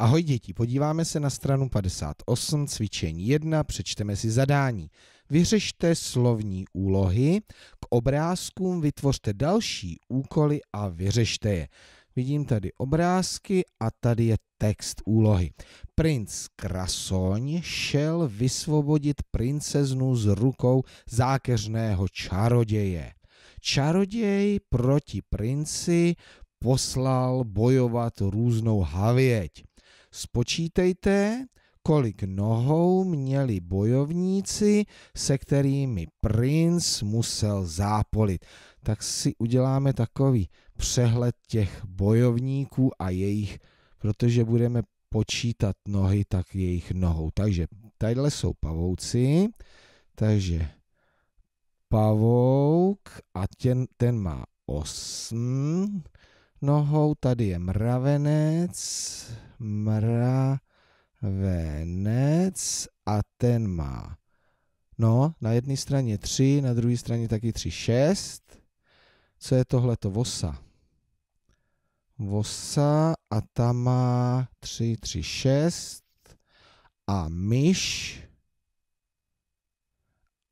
Ahoj děti, podíváme se na stranu 58, cvičení 1, přečteme si zadání. Vyřešte slovní úlohy, k obrázkům vytvořte další úkoly a vyřešte je. Vidím tady obrázky a tady je text úlohy. Princ Krasoň šel vysvobodit princeznu z rukou zákeřného čaroděje. Čaroděj proti princi poslal bojovat různou havěť. Spočítejte, kolik nohou měli bojovníci, se kterými princ musel zápolit. Tak si uděláme takový přehled těch bojovníků a jejich, protože budeme počítat nohy, tak jejich nohou. Takže tadyhle jsou pavouci, takže pavouk a ten, ten má 8, nohou. Tady je mravenec, mravenec a ten má. No, na jedné straně 3, na druhé straně taky 3, 6. Co je tohleto? Vosa. Vosa a ta má 3, 3, 6. A myš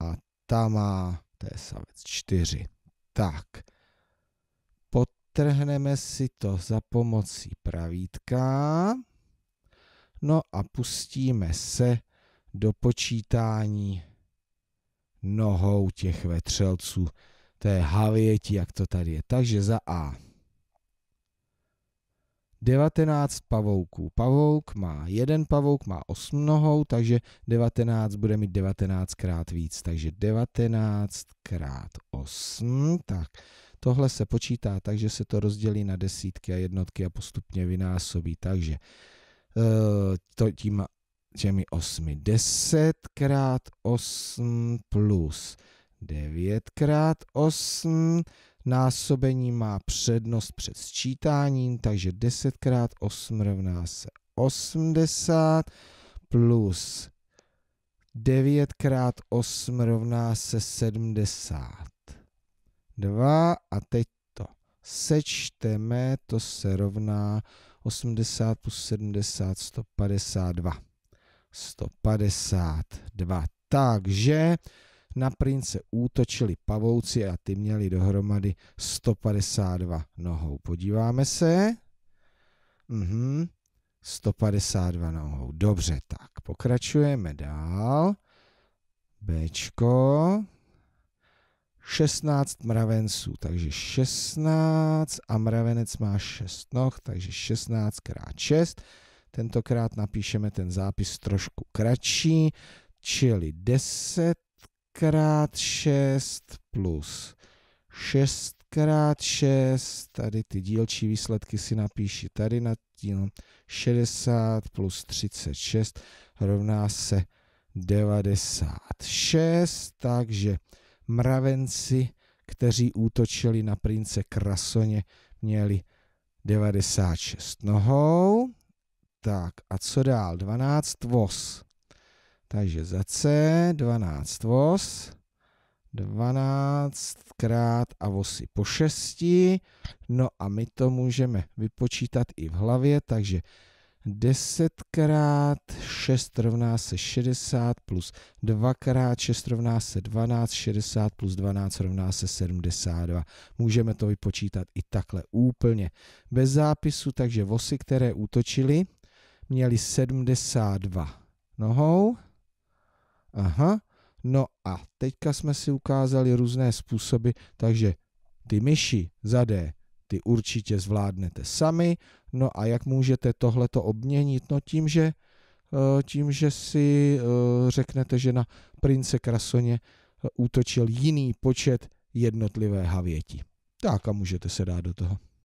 a ta má, to je savec, 4. Tak vytrhneme si to za pomocí pravítka. No a pustíme se do počítání nohou těch vetřelců, je havěti, jak to tady je. Takže za A. 19 pavouků. Pavouk má, jeden pavouk má 8 nohou, takže 19 bude mít 19 krát víc. Takže 19 krát 8, tak Tohle se počítá tak, že se to rozdělí na desítky a jednotky a postupně vynásobí. Takže eh, to tím těmi 8. 10 krát 8 plus 9 krát 8 násobení má přednost před sčítáním, takže 10 krát 8 rovná se 80 plus 9 krát 8 rovná se 70. 2 a teď to sečteme, to se rovná 80 plus 70, 152. 152. Takže na prince útočili pavouci a ty měli dohromady 152 nohou. Podíváme se. Mhm. 152 nohou. Dobře, tak pokračujeme dál. Bčko, 16 mravenců, takže 16 a mravenec má 6 noh, takže 16 krát 6. Tentokrát napíšeme ten zápis trošku kratší, čili 10 krát 6 plus 6 krát 6, tady ty dílčí výsledky si napíši tady na tím 60 plus 36 rovná se 96, takže mravenci, kteří útočili na prince Krasoně, měli 96 nohou. Tak a co dál? 12 vos. Takže za C 12 vos. 12 krát a vosy po 6. No a my to můžeme vypočítat i v hlavě, takže 10krát 6 rovná se 60 plus 2krát 6 rovná se 12, 60 plus 12 rovná se 72. Můžeme to vypočítat i takhle úplně bez zápisu, takže vosy, které útočily, měly 72 nohou. Aha, no a teďka jsme si ukázali různé způsoby, takže ty myši za D ty určitě zvládnete sami. No a jak můžete tohleto obměnit? No tím, že, eh, tím, že si eh, řeknete, že na prince Krasoně eh, útočil jiný počet jednotlivé havěti. Tak a můžete se dát do toho.